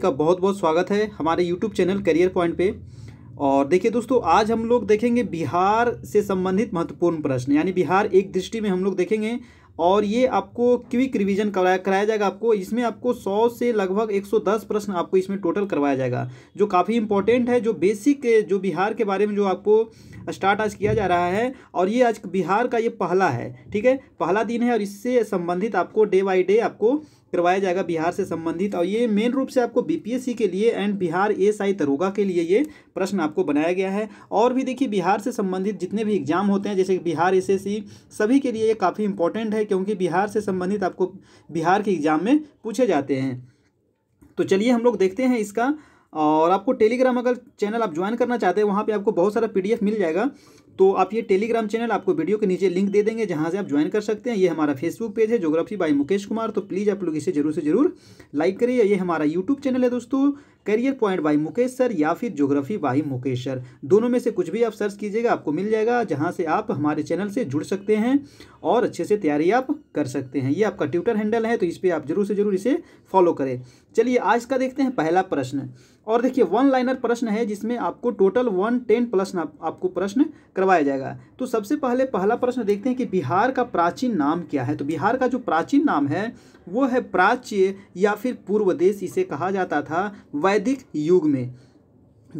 का बहुत बहुत स्वागत है हमारे यूट्यूब चैनल करियर पॉइंट पे और देखिए दोस्तों आज हम लोग देखेंगे बिहार से संबंधित महत्वपूर्ण प्रश्न यानी बिहार एक दृष्टि में हम लोग देखेंगे और ये आपको क्विक रिवीजन कराया कराया जाएगा आपको इसमें आपको 100 से लगभग 110 प्रश्न आपको इसमें टोटल करवाया जाएगा जो काफ़ी इंपॉर्टेंट है जो बेसिक जो बिहार के बारे में जो आपको स्टार्ट आज किया जा रहा है और ये आज बिहार का ये पहला है ठीक है पहला दिन है और इससे संबंधित आपको डे बाई डे आपको करवाया जाएगा बिहार से संबंधित और ये मेन रूप से आपको बीपीएससी के लिए एंड बिहार एस आई तरोगा के लिए ये प्रश्न आपको बनाया गया है और भी देखिए बिहार से संबंधित जितने भी एग्जाम होते हैं जैसे बिहार एस सभी के लिए ये काफ़ी इंपॉर्टेंट है क्योंकि बिहार से संबंधित आपको बिहार के एग्जाम में पूछे जाते हैं तो चलिए हम लोग देखते हैं इसका और आपको टेलीग्राम अगर चैनल आप ज्वाइन करना चाहते हैं वहाँ पे आपको बहुत सारा पीडीएफ मिल जाएगा तो आप ये टेलीग्राम चैनल आपको वीडियो के नीचे लिंक दे देंगे जहाँ से आप ज्वाइन कर सकते हैं ये हमारा फेसबुक पेज है जोग्राफी बाई मुकेश कुमार तो प्लीज़ आप लोग इसे जरूर से जरूर लाइक करिए ये हमारा यूट्यूब चैनल है दोस्तों career point by Mukesh sir या फिर जोग्राफी बाई मुकेश सर दोनों में से कुछ भी आप सर्च कीजिएगा आपको मिल जाएगा जहाँ से आप हमारे चैनल से जुड़ सकते हैं और अच्छे से तैयारी आप कर सकते हैं ये आपका ट्विटर हैंडल है तो इस पर आप जरूर से जरूर इसे फॉलो करें चलिए आज का देखते हैं पहला प्रश्न और देखिए वन लाइनर प्रश्न है जिसमें आपको टोटल वन टेन प्लस आप, आपको प्रश्न करवाया जाएगा तो सबसे पहले पहला प्रश्न देखते हैं कि बिहार का प्राचीन नाम क्या है तो बिहार का जो प्राचीन नाम है वो है प्राच्य या फिर पूर्व देश इसे कहा जाता था वैदिक युग में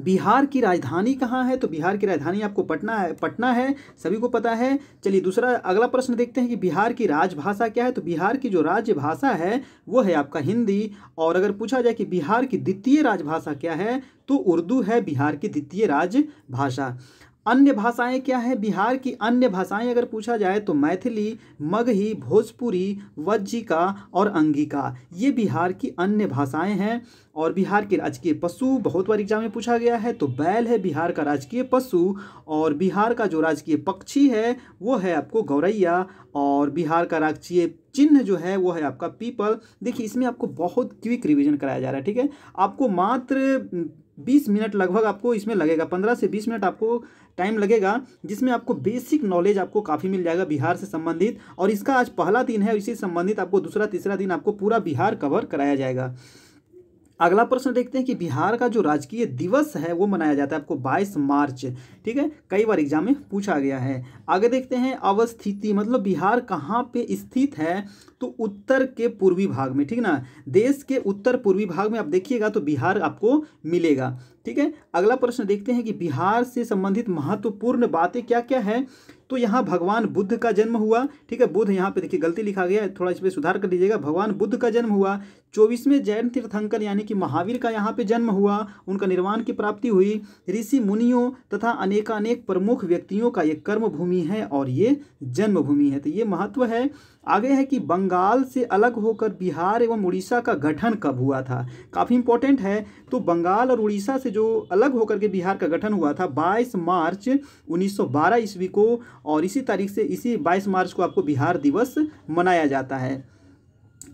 बिहार की राजधानी कहाँ है तो बिहार की राजधानी आपको पटना है पटना है सभी को पता है चलिए दूसरा अगला प्रश्न देखते हैं कि बिहार की राजभाषा क्या है तो बिहार की जो राजभाषा है वो है आपका हिंदी और अगर पूछा जाए कि बिहार की द्वितीय राजभाषा क्या है तो उर्दू है बिहार की द्वितीय राजभाषा अन्य भाषाएं क्या हैं बिहार की अन्य भाषाएं अगर पूछा जाए तो मैथिली मगही भोजपुरी वज्जिका और अंगिका ये बिहार की अन्य भाषाएं हैं और बिहार के राजकीय पशु बहुत बार एग्जाम में पूछा गया है तो बैल है बिहार का राजकीय पशु और बिहार का जो राजकीय पक्षी है वो है आपको गौरैया और बिहार का राजकीय चिन्ह जो है वो है आपका पीपल देखिए इसमें आपको बहुत क्विक रिविजन कराया जा रहा है ठीक है आपको मात्र हम्म, बीस मिनट लगभग आपको इसमें लगेगा पंद्रह से बीस मिनट आपको टाइम लगेगा जिसमें आपको बेसिक नॉलेज आपको काफ़ी मिल जाएगा बिहार से संबंधित और इसका आज पहला दिन है इसी संबंधित आपको दूसरा तीसरा दिन आपको पूरा बिहार कवर कराया जाएगा अगला प्रश्न देखते हैं कि बिहार का जो राजकीय दिवस है वो मनाया जाता है आपको 22 मार्च ठीक है कई बार एग्जाम में पूछा गया है आगे देखते हैं अवस्थिति मतलब बिहार कहाँ पे स्थित है तो उत्तर के पूर्वी भाग में ठीक ना देश के उत्तर पूर्वी भाग में आप देखिएगा तो बिहार आपको मिलेगा ठीक है अगला प्रश्न देखते हैं कि बिहार से संबंधित महत्वपूर्ण बातें क्या क्या है तो यहाँ भगवान बुद्ध का जन्म हुआ ठीक है बुद्ध यहाँ पे देखिए गलती लिखा गया है थोड़ा इस पर सुधार कर दीजिएगा भगवान बुद्ध का जन्म हुआ चौबीसवें जैन तीर्थंकर यानी कि महावीर का यहाँ पे जन्म हुआ उनका निर्वाण की प्राप्ति हुई ऋषि मुनियों तथा अनेकानेक प्रमुख व्यक्तियों का ये कर्म भूमि है और ये जन्मभूमि है तो ये महत्व है आगे है कि बंगाल से अलग होकर बिहार एवं उड़ीसा का गठन कब हुआ था काफ़ी इंपॉर्टेंट है तो बंगाल और उड़ीसा से जो अलग होकर के बिहार का गठन हुआ था 22 मार्च 1912 ईस्वी को और इसी तारीख से इसी 22 मार्च को आपको बिहार दिवस मनाया जाता है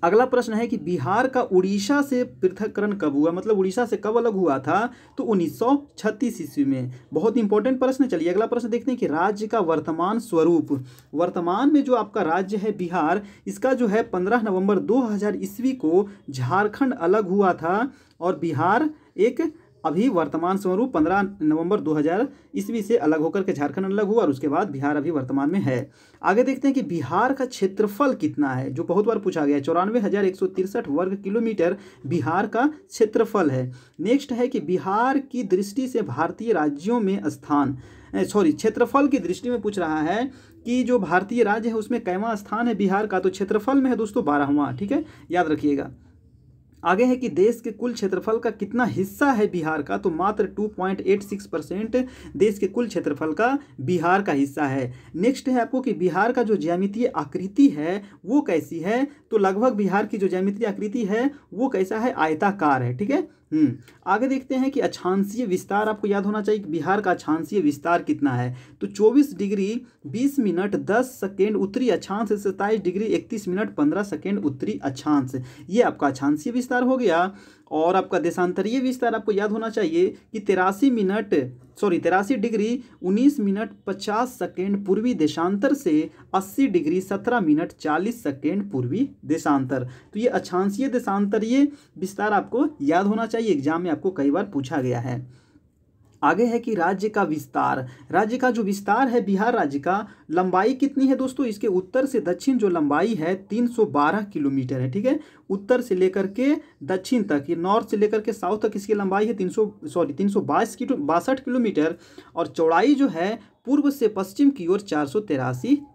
अगला प्रश्न है कि बिहार का उड़ीसा से पृथककरण कब हुआ मतलब उड़ीसा से कब अलग हुआ था तो 1936 ईस्वी में बहुत इंपॉर्टेंट प्रश्न चलिए अगला प्रश्न देखते हैं कि राज्य का वर्तमान स्वरूप वर्तमान में जो आपका राज्य है बिहार इसका जो है 15 नवंबर 2000 ईस्वी को झारखंड अलग हुआ था और बिहार एक अभी वर्तमान स्वरूप 15 नवंबर 2000 ईस्वी से अलग होकर के झारखंड अलग हुआ और उसके बाद बिहार अभी वर्तमान में है आगे देखते हैं कि बिहार का क्षेत्रफल कितना है जो बहुत बार पूछा गया है चौरानवे हज़ार एक सौ तिरसठ वर्ग किलोमीटर बिहार का क्षेत्रफल है नेक्स्ट है कि बिहार की दृष्टि से भारतीय राज्यों में स्थान सॉरी क्षेत्रफल की दृष्टि में पूछ रहा है कि जो भारतीय राज्य है उसमें कैवा स्थान है बिहार का तो क्षेत्रफल में है दोस्तों बारहवां ठीक है याद रखिएगा आगे है कि देश के कुल क्षेत्रफल का कितना हिस्सा है बिहार का तो मात्र 2.86 परसेंट देश के कुल क्षेत्रफल का बिहार का हिस्सा है नेक्स्ट है आपको कि बिहार का जो ज्यामितीय आकृति है वो कैसी है तो लगभग बिहार की जो ज्यामितीय आकृति है वो कैसा है आयताकार है ठीक है हम्म। आगे देखते हैं कि अछांसीय विस्तार आपको याद होना चाहिए कि बिहार का अछांसीय विस्तार कितना है तो 24 डिग्री 20 मिनट 10 सेकेंड उत्तरी अछांश सत्ताईस डिग्री 31 मिनट 15 सेकेंड उत्तरी अछांश ये आपका अछांसीय विस्तार हो गया और आपका देशांतरीय विस्तार आपको याद होना चाहिए कि तिरासी मिनट सॉरी तिरासी डिग्री 19 मिनट 50 सेकेंड पूर्वी देशांतर से 80 डिग्री 17 मिनट 40 सेकेंड पूर्वी देशांतर तो ये अछांसीय देशांतरीय विस्तार आपको याद होना चाहिए एग्जाम में आपको कई बार पूछा गया है आगे है कि राज्य का विस्तार राज्य का जो विस्तार है बिहार राज्य का लंबाई कितनी है दोस्तों इसके उत्तर से दक्षिण जो लंबाई है 312 किलोमीटर है ठीक है उत्तर से लेकर के दक्षिण तक ये नॉर्थ से लेकर के साउथ तक इसकी लंबाई है 300 सॉरी तीन सौ बासठ किलोमीटर और चौड़ाई जो है पूर्व से पश्चिम की ओर चार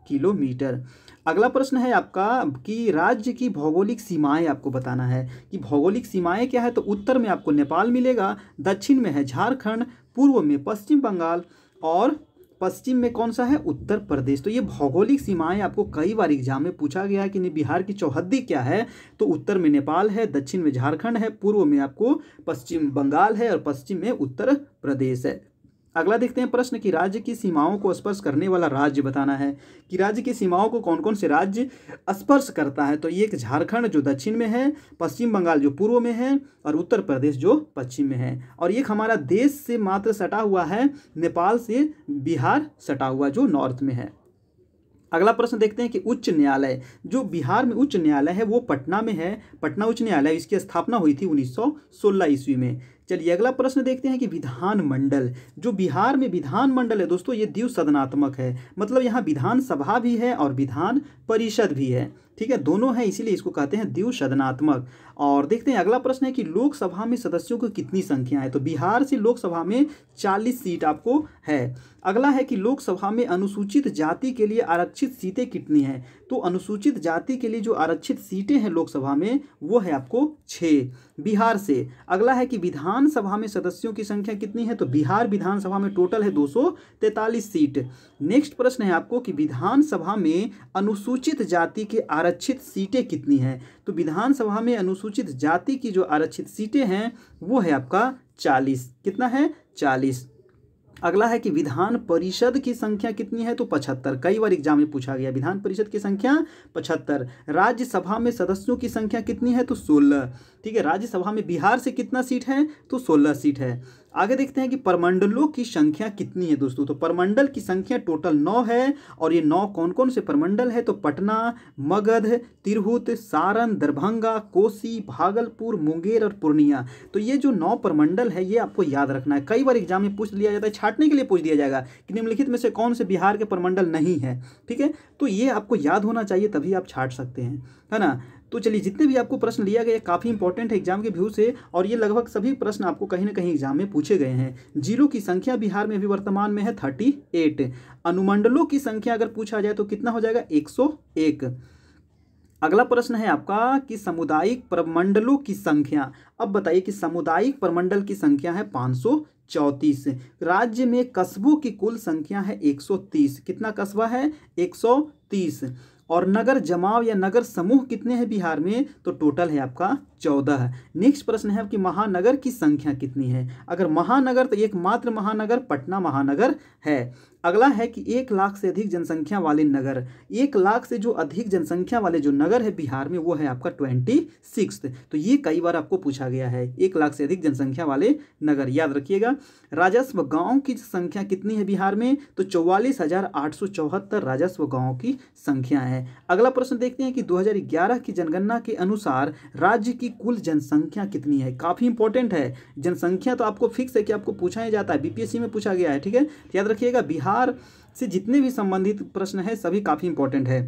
किलोमीटर अगला प्रश्न है आपका कि राज्य की भौगोलिक सीमाएं आपको बताना है कि भौगोलिक सीमाएं क्या है तो उत्तर में आपको नेपाल मिलेगा दक्षिण में है झारखंड पूर्व में पश्चिम बंगाल और पश्चिम में कौन सा है उत्तर प्रदेश तो ये भौगोलिक सीमाएं आपको कई बार एग्जाम में पूछा गया है कि बिहार की चौहद्दी क्या है तो उत्तर में नेपाल है दक्षिण में झारखंड है पूर्व में आपको पश्चिम बंगाल है और पश्चिम में उत्तर प्रदेश है अगला देखते हैं प्रश्न कि राज्य की सीमाओं को स्पर्श करने वाला राज्य बताना है कि राज्य की सीमाओं को कौन कौन से राज्य स्पर्श करता है तो ये एक झारखंड जो दक्षिण में है पश्चिम बंगाल जो पूर्व में है और उत्तर प्रदेश जो पश्चिम में है और एक हमारा देश से मात्र सटा हुआ है नेपाल से बिहार सटा हुआ जो नॉर्थ में है अगला प्रश्न देखते हैं कि उच्च न्यायालय जो बिहार में उच्च न्यायालय है वो पटना में है पटना उच्च न्यायालय इसकी स्थापना हुई थी 1916 ईस्वी में चलिए अगला प्रश्न देखते हैं कि विधानमंडल जो बिहार में विधानमंडल है दोस्तों ये सदनात्मक है मतलब यहाँ विधानसभा भी है और विधान परिषद भी है ठीक है दोनों है इसीलिए इसको कहते हैं द्विसदनात्मक और देखते हैं अगला प्रश्न है कि लोकसभा में सदस्यों की कितनी संख्या है तो बिहार से लोकसभा में चालीस सीट आपको है अगला है कि लोकसभा में अनुसूचित जाति के लिए आरक्षित सीटें कितनी हैं तो अनुसूचित जाति के लिए जो आरक्षित सीटें हैं लोकसभा में वो है आपको छः बिहार से अगला है कि विधानसभा में सदस्यों की संख्या कितनी है तो बिहार विधानसभा में टोटल है दो सीट नेक्स्ट प्रश्न है आपको कि विधानसभा में अनुसूचित जाति के आर आरक्षित सीटें कितनी हैं तो विधानसभा में अनुसूचित जाति की जो आरक्षित सीटें हैं वो है आपका चालीस कितना है चालीस अगला है कि विधान परिषद की संख्या कितनी है तो पचहत्तर कई बार एग्जाम में पूछा गया विधान परिषद की संख्या पचहत्तर राज्यसभा में सदस्यों की संख्या कितनी है तो सोलह ठीक है राज्यसभा में बिहार से कितना सीट है तो सोलह सीट है आगे देखते हैं कि परमंडलों की संख्या कितनी है दोस्तों तो परमंडल की संख्या टोटल नौ है और ये नौ कौन कौन से परमंडल है तो पटना मगध तिरहुत सारण दरभंगा कोसी भागलपुर मुंगेर और पूर्णिया तो ये जो नौ परमंडल है ये आपको याद रखना है कई बार एग्जाम में पूछ लिया जाता है छाटने के लिए पूछ दिया जाएगा कि निम्नलिखित में से कौन से बिहार के परमंडल नहीं है ठीक है तो ये आपको याद होना चाहिए तभी आप छाट सकते हैं है ना तो चलिए जितने भी आपको प्रश्न लिया गया काफ़ी इंपॉर्टेंट है एग्जाम के व्यू से और ये लगभग सभी प्रश्न आपको कहीं ना कहीं एग्जाम में पूछे गए हैं जीरो की संख्या बिहार में अभी वर्तमान में है थर्टी एट अनुमंडलों की संख्या अगर पूछा जाए तो कितना हो जाएगा एक सौ एक अगला प्रश्न है आपका कि सामुदायिक प्रमंडलों की संख्या अब बताइए कि सामुदायिक प्रमंडल की संख्या है पाँच सौ चौंतीस राज्य में कस्बों की कुल संख्या है एक सौ तीस कितना कस्बा है एक सौ तीस और नगर जमाव या नगर समूह कितने हैं बिहार में तो टोटल है आपका चौदह नेक्स्ट प्रश्न है आपकी महानगर की संख्या कितनी है अगर महानगर तो एकमात्र महानगर पटना महानगर है अगला है कि एक लाख से अधिक जनसंख्या वाले नगर एक लाख से जो अधिक जनसंख्या वाले जो नगर है बिहार में वो है आपका ट्वेंटी सिक्स तो ये कई बार आपको पूछा गया है एक लाख से अधिक जनसंख्या वाले नगर याद रखिएगा राजस्व गांव की संख्या कितनी है बिहार में तो चौवालीस राजस्व गाँव की संख्या है अगला प्रश्न देखते हैं कि दो की जनगणना के अनुसार राज्य की कुल जनसंख्या कितनी है काफ़ी इंपॉर्टेंट है जनसंख्या तो आपको फिक्स है कि आपको पूछा जाता है बीपीएससी में पूछा गया है ठीक है याद रखिएगा बिहार बिहार से जितने भी संबंधित प्रश्न है सभी काफ़ी इंपॉर्टेंट है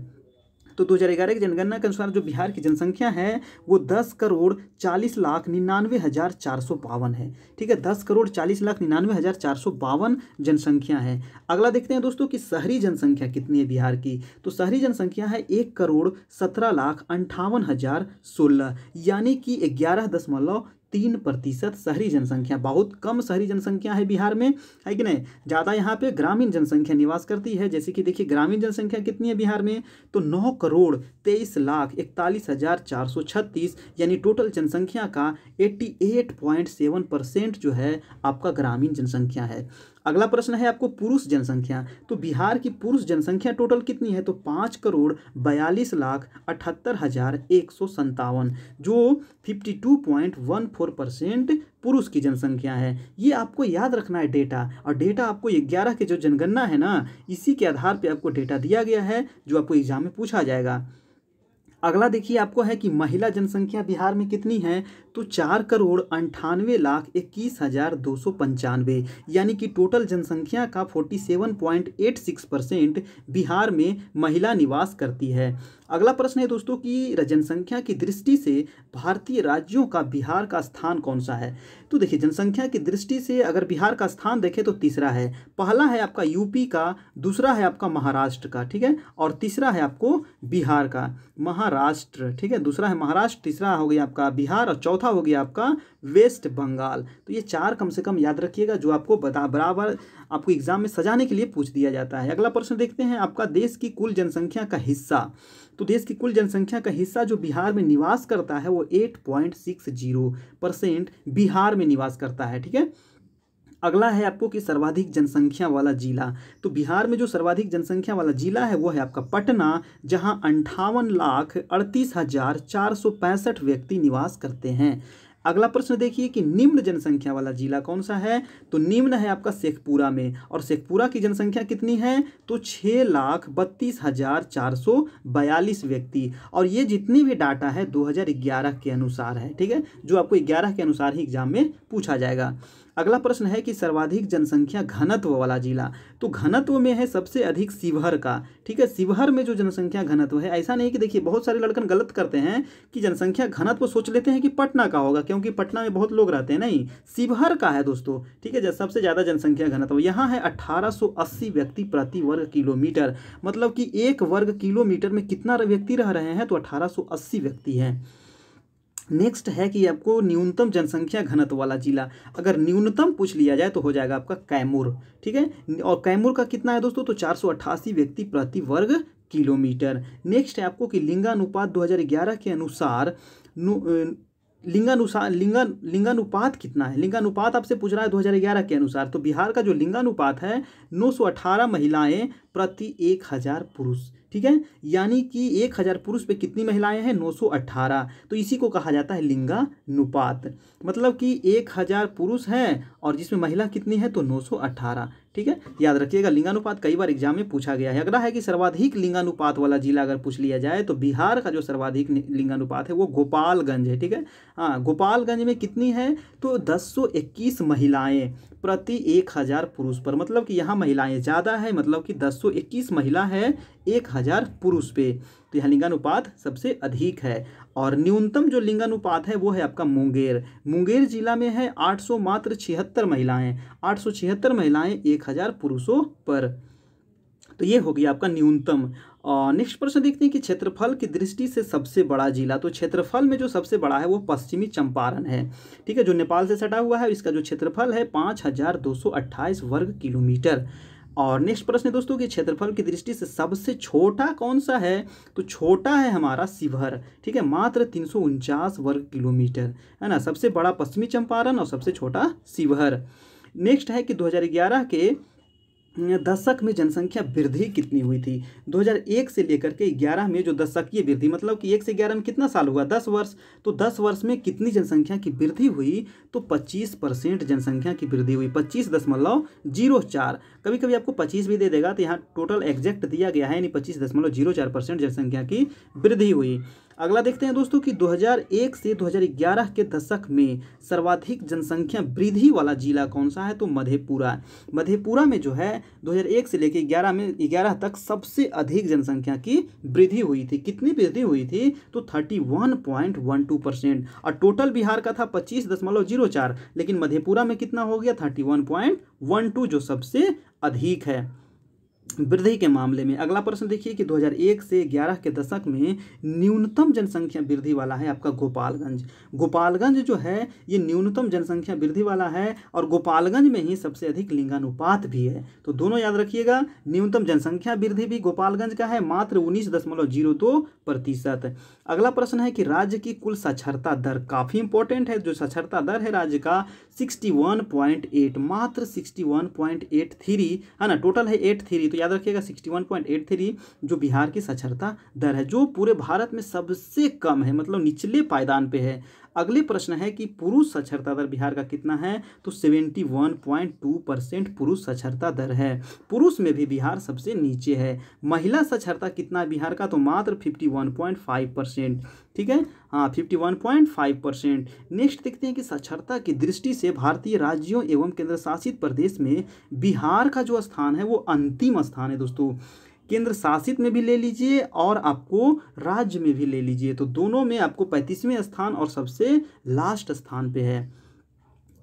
तो दो हज़ार ग्यारह की जनगणना के अनुसार जो बिहार की जनसंख्या है वो दस करोड़ चालीस लाख निन्यानवे हज़ार चार सौ बावन है ठीक है दस करोड़ चालीस लाख निन्यानवे हज़ार चार सौ बावन जनसंख्या है अगला देखते हैं दोस्तों कि शहरी जनसंख्या कितनी है बिहार की तो शहरी जनसंख्या है एक करोड़ सत्रह लाख अंठावन हज़ार सोलह यानी कि ग्यारह दशमलव तीन प्रतिशत शहरी जनसंख्या बहुत कम शहरी जनसंख्या है बिहार में है कि नहीं ज़्यादा यहाँ पे ग्रामीण जनसंख्या निवास करती है जैसे कि देखिए ग्रामीण जनसंख्या कितनी है बिहार में तो नौ करोड़ तेईस लाख इकतालीस हज़ार चार सौ छत्तीस यानी टोटल जनसंख्या का eighty eight point seven percent जो है आपका ग्रामीण जनसंख्या है अगला प्रश्न है आपको पुरुष जनसंख्या तो बिहार की पुरुष जनसंख्या टोटल कितनी है तो पाँच करोड़ बयालीस लाख अठहत्तर हज़ार एक सौ संतावन जो fifty two point one four percent पुरुष की जनसंख्या है ये आपको याद रखना है डेटा और डेटा आपको ग्यारह के जो जनगणना है ना इसी के आधार पर आपको डेटा दिया गया है जो आपको एग्जाम में पूछा जाएगा अगला देखिए आपको है कि महिला जनसंख्या बिहार में कितनी है तो चार करोड़ अंठानवे लाख इक्कीस हज़ार दो सौ पंचानवे यानी कि टोटल जनसंख्या का forty seven point eight six percent Bihar में महिला निवास करती है अगला प्रश्न है दोस्तों कि जनसंख्या की दृष्टि से भारतीय राज्यों का बिहार का स्थान कौन सा है तो देखिए जनसंख्या की दृष्टि से अगर बिहार का स्थान देखें तो तीसरा है पहला है आपका यूपी का दूसरा है आपका महाराष्ट्र का ठीक है और तीसरा है आपको बिहार का महाराष्ट्र ठीक है दूसरा है महाराष्ट्र तीसरा हो गया आपका बिहार और चौथा हो गया आपका वेस्ट बंगाल तो ये चार कम से कम याद रखिएगा जो आपको बता बराबर आपको एग्जाम में सजाने के लिए पूछ दिया जाता है अगला प्रश्न देखते हैं आपका देश की कुल जनसंख्या का हिस्सा तो देश की कुल जनसंख्या का हिस्सा जो बिहार में निवास करता है वो eight point six zero percent Bihar में निवास करता है ठीक है अगला है आपको कि सर्वाधिक जनसंख्या वाला जिला तो बिहार में जो सर्वाधिक जनसंख्या वाला जिला है वो है आपका पटना जहां अंठावन लाख अड़तीस हज़ार चार सौ पैंसठ व्यक्ति निवास करते हैं अगला प्रश्न देखिए कि निम्न जनसंख्या वाला जिला कौन सा है तो निम्न है आपका शेखपुरा में और शेखपुरा की जनसंख्या कितनी है तो छः लाख बत्तीस हज़ार चार सौ बयालीस व्यक्ति और ये जितनी भी डाटा है 2011 के अनुसार है ठीक है जो आपको 11 के अनुसार ही एग्जाम में पूछा जाएगा अगला प्रश्न है कि सर्वाधिक जनसंख्या घनत्व वाला जिला तो घनत्व में है सबसे अधिक शिवहर का ठीक है शिवहर में जो जनसंख्या घनत्व है ऐसा नहीं कि देखिए बहुत सारे लड़कन गलत करते हैं कि जनसंख्या घनत्व सोच लेते हैं कि पटना का होगा क्योंकि पटना में बहुत लोग रहते हैं नहीं शिवहर का है दोस्तों ठीक है जब सबसे ज़्यादा जनसंख्या घनत्व यहाँ है अट्ठारह व्यक्ति प्रति वर्ग किलोमीटर मतलब कि एक वर्ग किलोमीटर में कितना व्यक्ति रह रहे हैं तो अठारह व्यक्ति हैं नेक्स्ट है कि आपको न्यूनतम जनसंख्या घनत्व वाला जिला अगर न्यूनतम पूछ लिया जाए तो हो जाएगा आपका कैमूर ठीक है और कैमूर का कितना है दोस्तों तो चार व्यक्ति प्रति वर्ग किलोमीटर नेक्स्ट है आपको कि लिंगानुपात 2011 के अनुसार लिंगानुसार लिंगा लिंगानुपात कितना है लिंगानुपात आपसे पूछ रहा है 2011 के अनुसार तो बिहार का जो लिंगानुपात है 918 महिलाएं प्रति एक हजार पुरुष ठीक है यानी कि एक हज़ार पुरुष पे कितनी महिलाएं हैं 918 तो इसी को कहा जाता है लिंगानुपात मतलब कि एक हज़ार पुरुष हैं और जिसमें महिला कितनी है तो 918 ठीक है याद रखिएगा लिंगानुपात कई बार एग्जाम में पूछा गया है अगला है कि सर्वाधिक लिंगानुपात वाला जिला अगर पूछ लिया जाए तो बिहार का जो सर्वाधिक लिंगानुपात है वो गोपालगंज है ठीक है हाँ गोपालगंज में कितनी है तो दस महिलाएं प्रति एक हज़ार पुरुष पर मतलब कि यहाँ महिलाएं ज़्यादा है मतलब कि दस सौ इक्कीस महिला है एक हज़ार पुरुष पे तो यहाँ लिंगानुपात सबसे अधिक है और न्यूनतम जो लिंगानुपात है वो है आपका मुंगेर मुंगेर जिला में है आठ सौ मात्र छिहत्तर महिलाएं आठ सौ छिहत्तर महिलाएँ एक हज़ार पुरुषों पर तो ये हो गया आपका न्यूनतम नेक्स्ट प्रश्न देखते हैं कि क्षेत्रफल की दृष्टि से सबसे बड़ा जिला तो क्षेत्रफल में जो सबसे बड़ा है वो पश्चिमी चंपारण है ठीक है जो नेपाल से सटा हुआ है इसका जो क्षेत्रफल है पाँच हज़ार दो सौ अट्ठाईस वर्ग किलोमीटर और नेक्स्ट प्रश्न है दोस्तों कि क्षेत्रफल की दृष्टि से सबसे छोटा कौन सा है तो छोटा है हमारा शिवहर ठीक है मात्र तीन वर्ग किलोमीटर है ना सबसे बड़ा पश्चिमी चंपारण और सबसे छोटा शिवहर नेक्स्ट है कि 2011 के दशक में जनसंख्या वृद्धि कितनी हुई थी 2001 से लेकर के 11 में जो दशकीय वृद्धि मतलब कि एक से ग्यारह में कितना साल हुआ 10 वर्ष तो 10 वर्ष में कितनी जनसंख्या की वृद्धि हुई तो 25 परसेंट जनसंख्या की वृद्धि हुई पच्चीस दशमलव जीरो चार कभी कभी आपको 25 भी दे देगा तो यहाँ टोटल एग्जैक्ट दिया गया है यानी पच्चीस दशमलव जीरो चार परसेंट जनसंख्या की वृद्धि हुई अगला देखते हैं दोस्तों कि 2001 से 2011 के दशक में सर्वाधिक जनसंख्या वृद्धि वाला जिला कौन सा है तो मधेपुरा मधेपुरा में जो है 2001 से लेकर 11 में 11 तक सबसे अधिक जनसंख्या की वृद्धि हुई थी कितनी वृद्धि हुई थी तो 31.12 परसेंट और टोटल बिहार का था 25.04 लेकिन मधेपुरा में कितना हो गया थर्टी जो सबसे अधिक है वृद्धि के मामले में अगला प्रश्न देखिए कि 2001 से 11 के दशक में न्यूनतम जनसंख्या वृद्धि वाला है आपका गोपालगंज गोपालगंज जो है ये न्यूनतम जनसंख्या वृद्धि वाला है और गोपालगंज में ही सबसे अधिक लिंगानुपात भी है तो दोनों याद रखिएगा न्यूनतम जनसंख्या वृद्धि भी गोपालगंज का है मात्र उन्नीस दशमलव जीरो दो प्रतिशत अगला प्रश्न है कि राज्य की कुल साक्षरता दर काफ़ी इंपॉर्टेंट है जो साक्षरता दर है राज्य का सिक्सटी वन पॉइंट एट मात्र sixty one point eight three है ना टोटल है एट थ्री तो तो याद रखिएगा sixty one point eight three जो बिहार की साक्षरता दर है जो पूरे भारत में सबसे कम है मतलब निचले पायदान पे है अगले प्रश्न है कि पुरुष साक्षरता दर बिहार का कितना है तो seventy one point two percent पुरुष साक्षरता दर है पुरुष में भी बिहार सबसे नीचे है महिला साक्षरता कितना है बिहार का तो मात्र fifty one point five percent ठीक है हाँ fifty one point five percent next देखते हैं कि साक्षरता की दृष्टि से भारतीय राज्यों एवं केंद्र शासित प्रदेश में बिहार का जो स्थान है वो अंतिम स्थान है दोस्तों केंद्र शासित में भी ले लीजिए और आपको राज्य में भी ले लीजिए तो दोनों में आपको पैंतीसवें स्थान और सबसे लास्ट स्थान पे है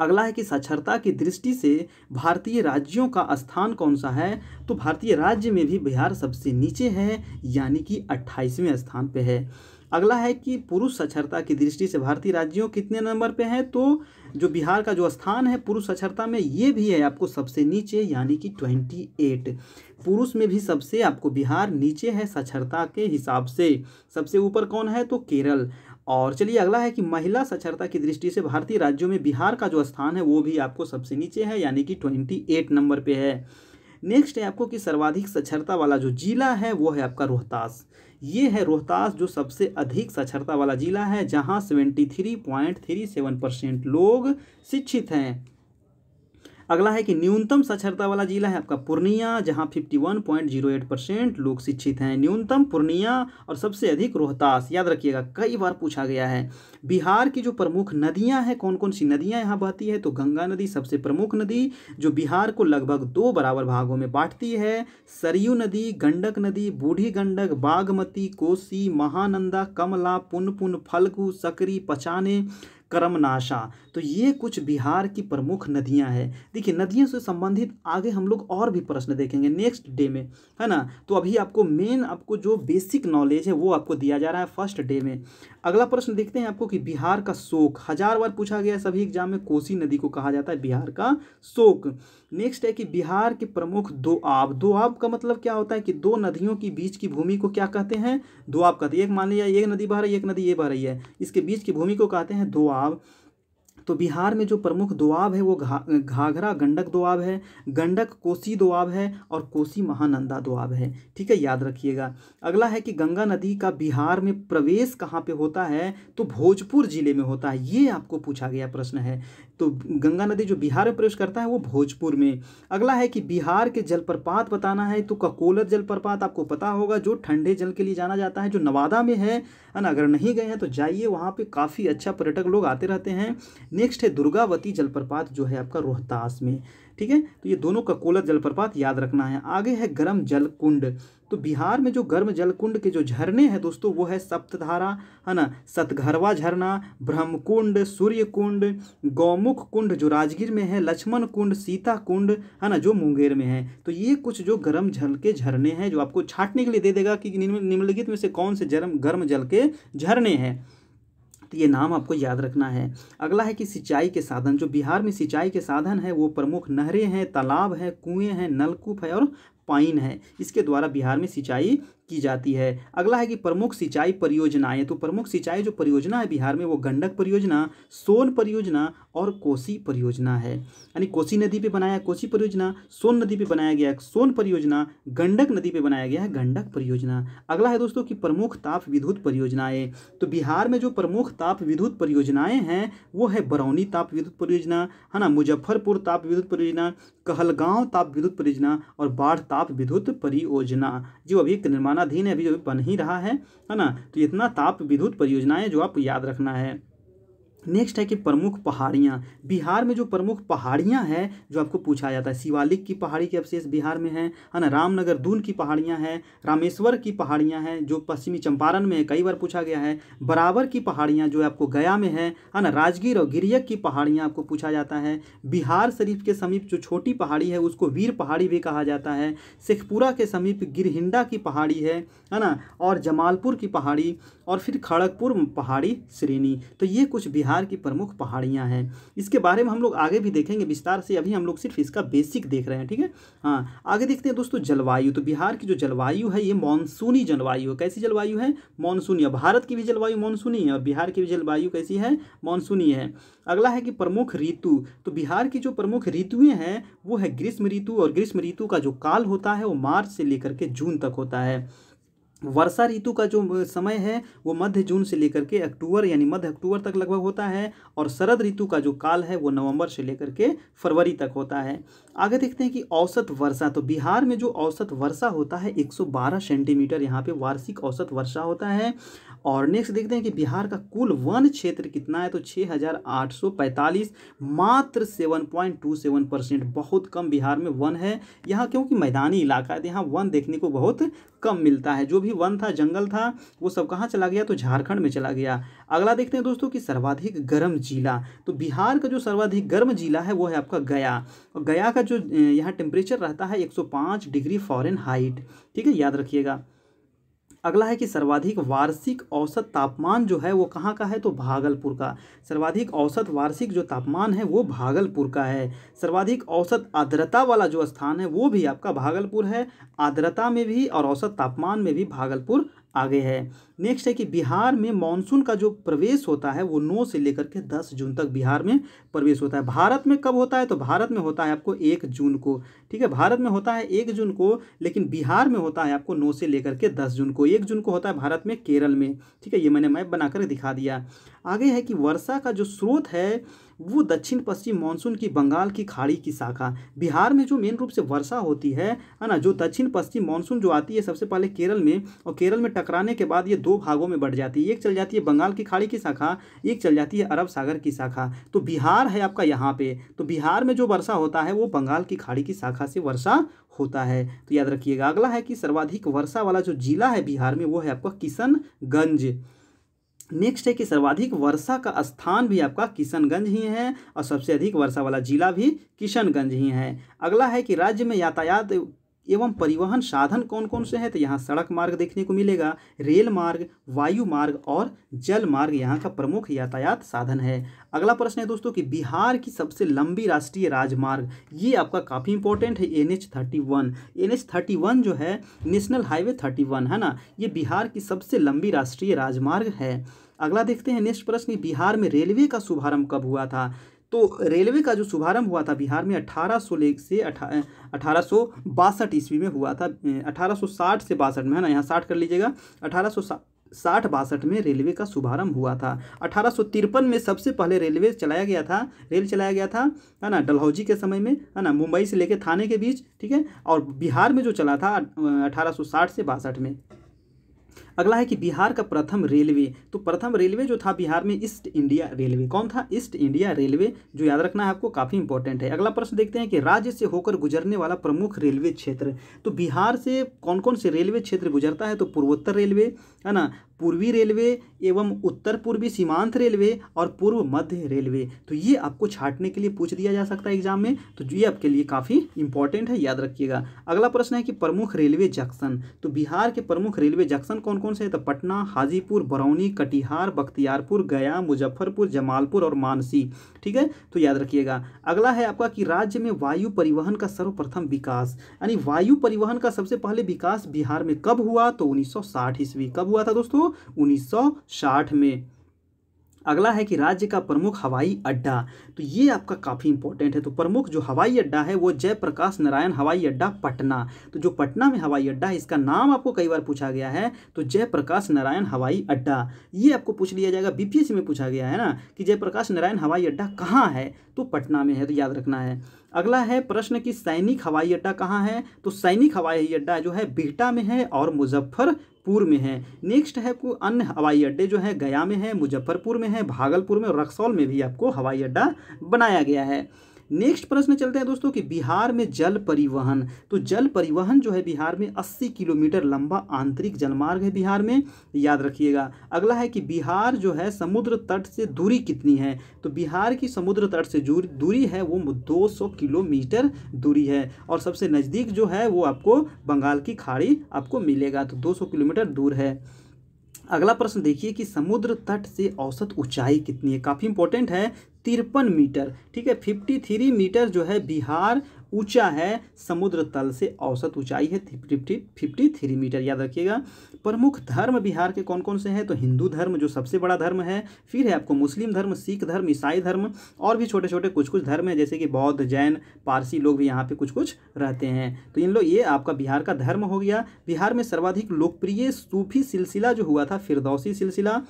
अगला है कि साक्षरता की दृष्टि से भारतीय राज्यों का स्थान कौन सा है तो भारतीय राज्य में भी बिहार सबसे नीचे है यानी कि अट्ठाईसवें स्थान पे है अगला है कि पुरुष साक्षरता की दृष्टि से भारतीय राज्यों कितने नंबर पे हैं तो जो बिहार का जो स्थान है पुरुष साक्षरता में ये भी है आपको सबसे नीचे यानी कि ट्वेंटी एट पुरुष में भी सबसे आपको बिहार नीचे है साक्षरता के हिसाब से सबसे ऊपर कौन है तो केरल और चलिए अगला है कि महिला साक्षरता की दृष्टि से भारतीय राज्यों में बिहार का जो स्थान है वो भी आपको सबसे नीचे है यानी कि ट्वेंटी एट नंबर पे है नेक्स्ट है आपको कि सर्वाधिक साक्षरता वाला जो जिला है वो है आपका रोहतास ये है रोहतास जो सबसे अधिक साक्षरता वाला जिला है जहाँ seventy three point three seven percent लोग शिक्षित हैं अगला है कि न्यूनतम साक्षरता वाला जिला है आपका पूर्णिया जहाँ fifty one point zero eight percent लोग शिक्षित हैं न्यूनतम पूर्णिया और सबसे अधिक रोहतास याद रखिएगा कई बार पूछा गया है बिहार की जो प्रमुख नदियाँ हैं कौन कौन सी नदियाँ यहाँ बहती है तो गंगा नदी सबसे प्रमुख नदी जो बिहार को लगभग दो बराबर भागों में बांटती है सरयू नदी गंडक नदी बूढ़ी गंडक बागमती कोसी महानंदा कमला पुनपुन फलगु सकरी पचाने करमनाशा तो ये कुछ बिहार की प्रमुख नदियां हैं देखिए नदियों से संबंधित आगे हम लोग और भी प्रश्न देखेंगे नेक्स्ट डे में है ना तो अभी आपको मेन आपको जो बेसिक नॉलेज है वो आपको दिया जा रहा है फर्स्ट डे में अगला प्रश्न देखते हैं आपको कि बिहार का शोक हजार बार पूछा गया सभी एग्जाम में कोसी नदी को कहा जाता है बिहार का शोक नेक्स्ट है कि बिहार के प्रमुख दो आब दो आब का मतलब क्या होता है कि दो नदियों के बीच की भूमि को क्या कहते हैं दो आब कहते हैं एक मान लिया एक नदी बह रही है एक नदी ये बह रही है इसके बीच की भूमि को कहते हैं दो आब तो बिहार में जो प्रमुख दुआब है वो घा घाघरा गंडक दुआब है गंडक कोसी दुआब है और कोसी महानंदा दुआब है ठीक है याद रखिएगा अगला है कि गंगा नदी का बिहार में प्रवेश कहाँ पे होता है तो भोजपुर ज़िले में होता है ये आपको पूछा गया प्रश्न है तो गंगा नदी जो बिहार में प्रवेश करता है वो भोजपुर में अगला है कि बिहार के जलप्रपात बताना है तो ककोलर जलप्रपात आपको पता होगा जो ठंडे जल के लिए जाना जाता है जो नवादा में है ना अगर नहीं गए हैं तो जाइए वहाँ पे काफ़ी अच्छा पर्यटक लोग आते रहते हैं नेक्स्ट है दुर्गावती जलप्रपात जो है आपका रोहतास में ठीक है तो ये दोनों का कोलर जलप्रपात याद रखना है आगे है गर्म जल कुंड तो बिहार में जो गर्म जल कुंड के जो झरने हैं दोस्तों वो है सप्तधारा है ना सतघरवा झरना ब्रह्मकुंड सूर्य कुंड गौमुख कुंड जो राजगीर में है लक्ष्मण कुंड सीता कुंड है ना जो मुंगेर में है तो ये कुछ जो गर्म जल के झरने हैं जो आपको छाटने के लिए दे देगा कि निम्नलिखित में से कौन से गर्म गर्म जल के झरने हैं तो ये नाम आपको याद रखना है अगला है कि सिंचाई के साधन जो बिहार में सिंचाई के साधन है वो प्रमुख नहरें हैं तालाब हैं कुएँ हैं नलकूप है और पाइन है इसके द्वारा बिहार में सिंचाई की जाती है अगला है कि प्रमुख सिंचाई परियोजनाएं तो प्रमुख सिंचाई जो परियोजना है बिहार में वो गंडक परियोजना सोन परियोजना और कोसी परियोजना है यानी कोसी नदी पे बनाया कोसी परियोजना सोन नदी पे बनाया गया सोन परियोजना गंडक नदी पे बनाया गया है गंडक परियोजना अगला है दोस्तों कि प्रमुख ताप विद्युत परियोजनाएं तो बिहार में जो प्रमुख ताप विद्युत परियोजनाएं हैं वो है बरौनी ताप विद्युत परियोजना है ना मुजफ्फरपुर ताप विद्युत परियोजना कहलगांव ताप विद्युत परियोजना और बाढ़ ताप विद्युत परियोजना जो अभी निर्माण निर्माणाधीन है अभी जो बन ही रहा है है ना तो इतना ताप विद्युत परियोजनाएं जो आप याद रखना है नेक्स्ट है कि प्रमुख पहाड़ियाँ बिहार में जो प्रमुख पहाड़ियाँ हैं जो आपको पूछा जाता है शिवालिक की पहाड़ी के अवशेष बिहार में हैं है ना रामनगर दून की पहाड़ियाँ हैं रामेश्वर की पहाड़ियाँ हैं जो पश्चिमी चंपारण में है कई बार पूछा गया है बराबर की पहाड़ियाँ जो आपको गया में है है ना राजगीर और गिरियक की पहाड़ियाँ आपको पूछा जाता है बिहार शरीफ के समीप जो छोटी पहाड़ी है उसको वीर पहाड़ी भी कहा जाता है शेखपुरा के समीप गिरहिंडा की पहाड़ी है है ना और जमालपुर की पहाड़ी और फिर खड़गपुर पहाड़ी श्रेणी तो ये कुछ बिहार बिहार की प्रमुख पहाड़ियाँ हैं इसके बारे में हम लोग आगे भी देखेंगे विस्तार से अभी हम लोग सिर्फ इसका बेसिक देख रहे हैं ठीक है हाँ आगे देखते हैं दोस्तों जलवायु तो बिहार की जो जलवायु है ये मानसूनी जलवायु है कैसी जलवायु है मानसूनी भारत की भी जलवायु मानसूनी है और बिहार की भी जलवायु कैसी है मानसूनी है अगला है कि प्रमुख ऋतु तो बिहार की जो प्रमुख ऋतुएँ हैं वो है ग्रीष्म ऋतु और ग्रीष्म ऋतु का जो काल होता है वो मार्च से लेकर के जून तक होता है वर्षा ऋतु का जो समय है वो मध्य जून से लेकर के अक्टूबर यानी मध्य अक्टूबर तक लगभग होता है और शरद ऋतु का जो काल है वो नवंबर से लेकर के फरवरी तक होता है आगे देखते हैं कि औसत वर्षा तो बिहार में जो औसत वर्षा होता है 112 सेंटीमीटर यहाँ पे वार्षिक औसत वर्षा होता है और नेक्स्ट देखते हैं कि बिहार का कुल वन क्षेत्र कितना है तो छः मात्र सेवन परसेंट बहुत कम बिहार में वन है यहाँ क्योंकि मैदानी इलाका है तो यहाँ वन देखने को बहुत कम मिलता है जो भी वन था जंगल था वो सब कहाँ चला गया तो झारखंड में चला गया अगला देखते हैं दोस्तों कि सर्वाधिक गर्म जिला तो बिहार का जो सर्वाधिक गर्म जिला है वो है आपका गया और गया का जो यहाँ टेम्परेचर रहता है एक डिग्री फॉरन हाइट ठीक है याद रखिएगा अगला है कि सर्वाधिक वार्षिक औसत तापमान जो है वो कहाँ का है तो भागलपुर का सर्वाधिक औसत वार्षिक जो तापमान है वो भागलपुर का है सर्वाधिक औसत आर्द्रता वाला जो स्थान है वो भी आपका भागलपुर है आर्द्रता में भी और औसत तापमान में भी भागलपुर आगे है नेक्स्ट है कि बिहार में मानसून का जो प्रवेश होता है वो नौ से लेकर के दस जून तक बिहार में प्रवेश होता है भारत में कब होता है तो भारत में होता है आपको एक जून को ठीक है भारत में होता है एक जून को लेकिन बिहार में होता है आपको नौ से लेकर के दस जून को एक जून को होता है भारत में केरल में ठीक है ये मैंने मैप बनाकर दिखा दिया आगे है कि वर्षा का जो स्रोत है वो दक्षिण पश्चिम मानसून की बंगाल की खाड़ी की शाखा बिहार में जो मेन रूप से वर्षा होती है है ना जो दक्षिण पश्चिम मानसून जो आती है सबसे पहले केरल में और केरल में टकराने के बाद ये दो दो भागों में बढ़ जाती है एक चल जाती है बंगाल की खाड़ी की शाखा एक चल जाती है अरब सागर की शाखा तो बिहार है आपका यहाँ पे तो बिहार में जो वर्षा होता है वो बंगाल की खाड़ी की शाखा से वर्षा होता है तो याद रखिएगा अगला है कि सर्वाधिक वर्षा वाला जो जिला है बिहार में वो है आपका किशनगंज नेक्स्ट है कि सर्वाधिक वर्षा का स्थान भी आपका किशनगंज ही है और सबसे अधिक वर्षा वाला जिला भी किशनगंज ही है अगला है कि राज्य में यातायात एवं परिवहन साधन कौन कौन से हैं तो यहाँ सड़क मार्ग देखने को मिलेगा रेल मार्ग वायु मार्ग और जल मार्ग यहाँ का प्रमुख यातायात साधन है अगला प्रश्न है दोस्तों कि बिहार की सबसे लंबी राष्ट्रीय राजमार्ग ये आपका काफ़ी इंपॉर्टेंट है N H thirty one N H thirty one जो है नेशनल हाईवे थर्टी वन है ना ये बिहार की सबसे लंबी राष्ट्रीय राजमार्ग है अगला देखते हैं नेक्स्ट प्रश्न बिहार में रेलवे का शुभारंभ कब हुआ था तो रेलवे का जो शुभारंभ हुआ था बिहार में अठारह सौ से अठारह बासठ ईस्वी में हुआ था अठारह साठ से बासठ में है ना यहाँ साठ कर लीजिएगा अठारह साठ बासठ में रेलवे का शुभारंभ हुआ था अठारह में सबसे पहले रेलवे चलाया गया था रेल चलाया गया था है ना डलहौजी के समय में है ना मुंबई से लेकर थाने के बीच ठीक है और बिहार में जो चला था साठ से बासठ में अगला है कि बिहार का प्रथम रेलवे तो प्रथम रेलवे जो था बिहार में ईस्ट इंडिया रेलवे कौन था ईस्ट इंडिया रेलवे जो याद रखना है आपको काफ़ी इंपॉर्टेंट है अगला प्रश्न देखते हैं कि राज्य से होकर गुजरने वाला प्रमुख रेलवे क्षेत्र तो बिहार से कौन कौन से रेलवे क्षेत्र गुजरता है तो पूर्वोत्तर रेलवे है ना पूर्वी रेलवे एवं उत्तर पूर्वी सीमांत रेलवे और पूर्व मध्य रेलवे तो ये आपको छाटने के लिए पूछ दिया जा सकता है एग्जाम में तो ये आपके लिए काफ़ी इंपॉर्टेंट है याद रखिएगा अगला प्रश्न है कि प्रमुख रेलवे जंक्शन तो बिहार के प्रमुख रेलवे जंक्शन कौन कौन से हैं तो पटना हाजीपुर बरौनी कटिहार बख्तियारपुर गया मुजफ्फरपुर जमालपुर और मानसी ठीक है तो याद रखिएगा अगला है आपका कि राज्य में वायु परिवहन का सर्वप्रथम विकास यानी वायु परिवहन का सबसे पहले विकास बिहार में कब हुआ तो उन्नीस ईस्वी कब हुआ था दोस्तों 1960 में अगला है कि राज्य का प्रमुख हवाई अड्डा तो ये आपका काफ़ी इंपॉर्टेंट है तो प्रमुख जो हवाई अड्डा है वो जयप्रकाश नारायण हवाई अड्डा पटना तो जो पटना में हवाई अड्डा है इसका नाम आपको कई बार पूछा गया है तो जयप्रकाश नारायण हवाई अड्डा ये आपको पूछ लिया जाएगा बीपीएससी में पूछा गया है ना कि जयप्रकाश नारायण हवाई अड्डा कहाँ है तो पटना में है तो याद रखना है अगला है प्रश्न कि सैनिक हवाई अड्डा कहाँ है तो सैनिक हवाई अड्डा जो है बिहटा में है और मुजफ्फर में है नेक्स्ट है को अन्य हवाई अड्डे जो है गया में है मुजफ्फरपुर में है भागलपुर में और रक्सौल में भी आपको हवाई अड्डा बनाया गया है नेक्स्ट प्रश्न चलते हैं दोस्तों कि बिहार में जल परिवहन तो जल परिवहन जो है बिहार में 80 किलोमीटर लंबा आंतरिक जलमार्ग है बिहार में याद रखिएगा अगला है कि बिहार जो है समुद्र तट से दूरी कितनी है तो बिहार की समुद्र तट से जो दूरी है वो 200 किलोमीटर दूरी है और सबसे नज़दीक जो है वो आपको बंगाल की खाड़ी आपको मिलेगा तो दो किलोमीटर दूर है अगला प्रश्न देखिए कि समुद्र तट से औसत ऊंचाई कितनी है काफ़ी इंपॉर्टेंट है तिरपन मीटर ठीक है फिफ्टी थ्री मीटर जो है बिहार ऊंचा है समुद्र तल से औसत ऊंचाई है फिफ्टी फिफ्टी थ्री मीटर याद रखिएगा प्रमुख धर्म बिहार के कौन कौन से हैं तो हिंदू धर्म जो सबसे बड़ा धर्म है फिर है आपको मुस्लिम धर्म सिख धर्म ईसाई धर्म और भी छोटे छोटे कुछ कुछ धर्म हैं जैसे कि बौद्ध जैन पारसी लोग भी यहाँ पे कुछ कुछ रहते हैं तो इन लोग ये आपका बिहार का धर्म हो गया बिहार में सर्वाधिक लोकप्रिय सूफी सिलसिला जो हुआ था फिरदौसी सिलसिला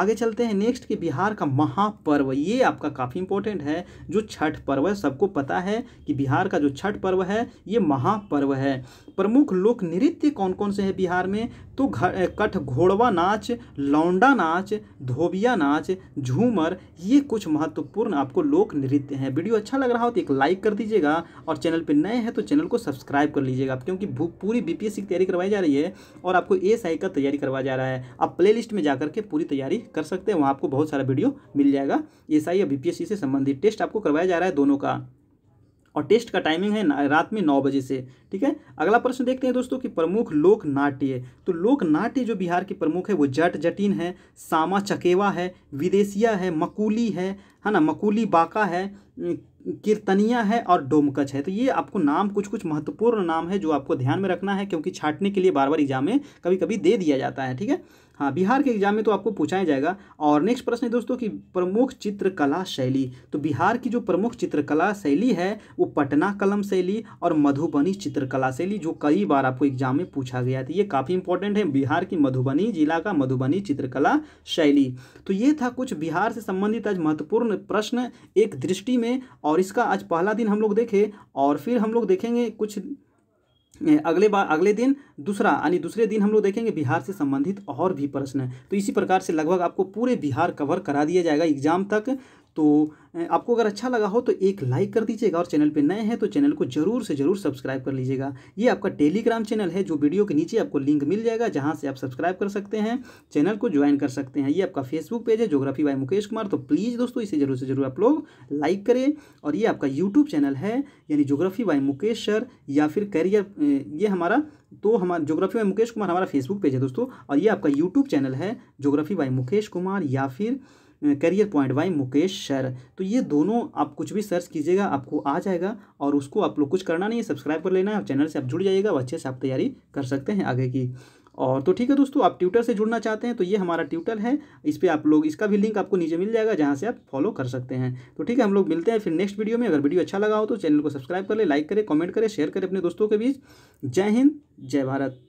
आगे चलते हैं नेक्स्ट कि बिहार का महापर्व ये आपका काफ़ी इंपॉर्टेंट है जो छठ पर्व है सबको पता है कि बिहार का जो जो छठ पर्व है ये महापर्व है प्रमुख लोक नृत्य कौन कौन से हैं बिहार में तो कठ घोड़वा नाच लौंडा नाच धोबिया नाच झूमर ये कुछ महत्वपूर्ण आपको लोक नृत्य हैं वीडियो अच्छा लग रहा हो तो एक लाइक कर दीजिएगा और चैनल पर नए हैं तो चैनल को सब्सक्राइब कर लीजिएगा क्योंकि पूरी बीपीएससी की तैयारी करवाई जा रही है और आपको एस का तैयारी करवाया जा रहा है आप प्ले में जाकर के पूरी तैयारी कर सकते हैं वहाँ आपको बहुत सारा वीडियो मिल जाएगा एस या बीपीएससी से संबंधित टेस्ट आपको करवाया जा रहा है दोनों का और टेस्ट का टाइमिंग है रात में नौ बजे से ठीक है अगला प्रश्न देखते हैं दोस्तों कि प्रमुख लोक नाट्य तो लोक नाट्य जो बिहार की प्रमुख है वो जट जटिन है सामा चकेवा है विदेशिया है मकुली है है ना मकुली बाका है कीर्तनिया है और डोमकच है तो ये आपको नाम कुछ कुछ महत्वपूर्ण नाम है जो आपको ध्यान में रखना है क्योंकि छाटने के लिए बार बार एग्जाम में कभी कभी दे दिया जाता है ठीक है हाँ बिहार के एग्जाम में तो आपको पूछा ही जाएगा और नेक्स्ट प्रश्न है दोस्तों कि प्रमुख चित्रकला शैली तो बिहार की जो प्रमुख चित्रकला शैली है वो पटना कलम शैली और मधुबनी चित्रकला शैली जो कई बार आपको एग्जाम में पूछा गया था तो ये काफ़ी इंपॉर्टेंट है बिहार की मधुबनी जिला का मधुबनी चित्रकला शैली तो ये था कुछ बिहार से संबंधित आज महत्वपूर्ण प्रश्न एक दृष्टि में और इसका आज पहला दिन हम लोग देखे और फिर हम लोग देखेंगे कुछ अगले बार अगले दिन दूसरा यानी दूसरे दिन हम लोग देखेंगे बिहार से संबंधित और भी प्रश्न है तो इसी प्रकार से लगभग आपको पूरे बिहार कवर करा दिया जाएगा एग्जाम तक तो आपको अगर अच्छा लगा हो तो एक लाइक कर दीजिएगा और चैनल पे नए हैं तो चैनल को जरूर से जरूर सब्सक्राइब कर लीजिएगा ये आपका टेलीग्राम चैनल है जो वीडियो के नीचे आपको लिंक मिल जाएगा जहाँ से आप सब्सक्राइब कर सकते हैं चैनल को ज्वाइन कर सकते हैं ये आपका फेसबुक पेज है जोग्राफी बाय मुकेश कुमार तो प्लीज़ दोस्तों इसे जरूर से जरूर आप लोग लाइक करें और ये आपका यूट्यूब चैनल है यानी जोग्राफी बाय मुकेश सर या फिर करियर ये हमारा तो हमारा जोग्राफी बाय मुकेश कुमार हमारा फेसबुक पेज है दोस्तों और ये आपका यूट्यूब चैनल है जोग्राफी बाय मुकेश कुमार या फिर career point by Mukesh sir तो ये दोनों आप कुछ भी सर्च कीजिएगा आपको आ जाएगा और उसको आप लोग कुछ करना नहीं है सब्सक्राइब कर लेना है चैनल से आप जुड़ जाइएगा और अच्छे से आप तैयारी कर सकते हैं आगे की और तो ठीक है दोस्तों आप ट्यूटर से जुड़ना चाहते हैं तो ये हमारा ट्यूटर है इस पर आप लोग इसका भी लिंक आपको नीचे मिल जाएगा जहाँ से आप फॉलो कर सकते हैं तो ठीक है हम लोग मिलते हैं फिर नेक्स्ट वीडियो में अगर वीडियो अच्छा लगा हो तो चैनल को सब्सक्राइब कर ले लाइक करें कमेंट करें शेयर करें अपने दोस्तों के बीच जय हिंद जय भारत